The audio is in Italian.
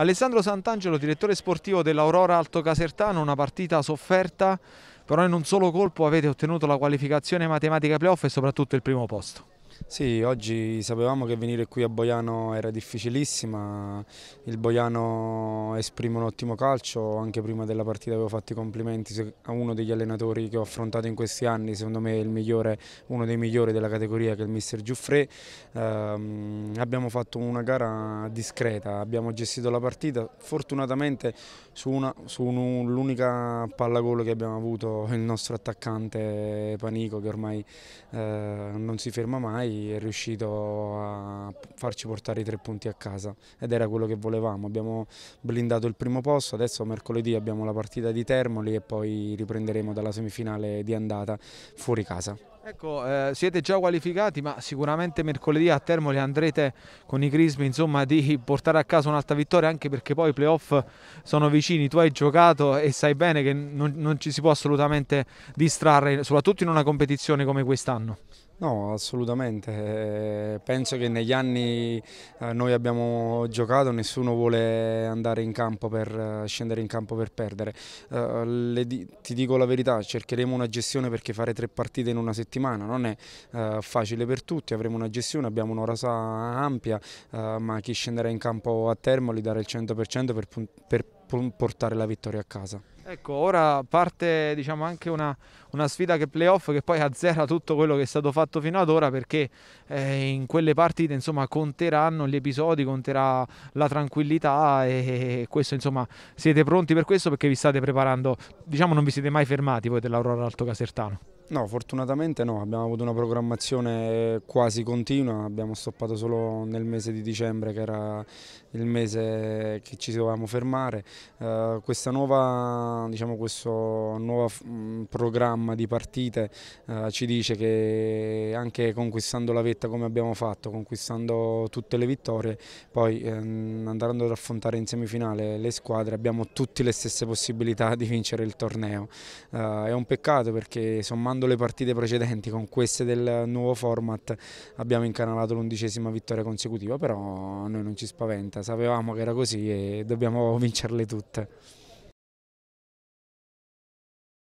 Alessandro Sant'Angelo, direttore sportivo dell'Aurora Alto Casertano, una partita sofferta, però in un solo colpo avete ottenuto la qualificazione matematica playoff e soprattutto il primo posto. Sì, oggi sapevamo che venire qui a Boiano era difficilissima, il Boiano esprime un ottimo calcio, anche prima della partita avevo fatto i complimenti a uno degli allenatori che ho affrontato in questi anni, secondo me migliore, uno dei migliori della categoria che è il mister Giuffre, eh, abbiamo fatto una gara discreta, abbiamo gestito la partita, fortunatamente su, su l'unica palla gol che abbiamo avuto il nostro attaccante Panico che ormai eh, non si ferma mai, Galatasaray è riuscito a farci portare i tre punti a casa ed era quello che volevamo. Abbiamo blindato il primo posto, adesso mercoledì abbiamo la partita di Termoli e poi riprenderemo dalla semifinale di andata fuori casa. Ecco, eh, siete già qualificati, ma sicuramente mercoledì a Termoli andrete con i crismi insomma, di portare a casa un'altra vittoria, anche perché poi i playoff sono vicini. Tu hai giocato e sai bene che non, non ci si può assolutamente distrarre, soprattutto in una competizione come quest'anno. No, assolutamente. Eh, penso che negli anni eh, noi abbiamo giocato, nessuno vuole andare in campo per eh, scendere in campo per perdere. ti dico la verità, cercheremo una gestione perché fare tre partite in una settimana settimana, non è eh, facile per tutti, avremo una gestione, abbiamo un'ora ampia, eh, ma chi scenderà in campo a Termoli darà il 100% per, per portare la vittoria a casa. Ecco, ora parte diciamo, anche una, una, sfida che playoff che poi azzera tutto quello che è stato fatto fino ad ora perché eh, in quelle partite insomma, conteranno gli episodi, conterà la tranquillità e, e, questo insomma siete pronti per questo perché vi state preparando, diciamo non vi siete mai fermati voi dell'Aurora Alto Casertano. No, fortunatamente no, abbiamo avuto una programmazione quasi continua, abbiamo stoppato solo nel mese di dicembre che era il mese che ci dovevamo fermare. Eh, nuova, diciamo, questo nuovo mm, programma di partite eh, ci dice che anche conquistando la vetta come abbiamo fatto, conquistando tutte le vittorie, poi ehm, andando ad affrontare in semifinale le squadre abbiamo tutte le stesse possibilità di vincere il torneo. Eh, è un peccato perché sommando sommando le partite precedenti con queste del nuovo format abbiamo incanalato l'undicesima vittoria consecutiva, però a noi non ci spaventa, sapevamo che era così e dobbiamo vincerle tutte.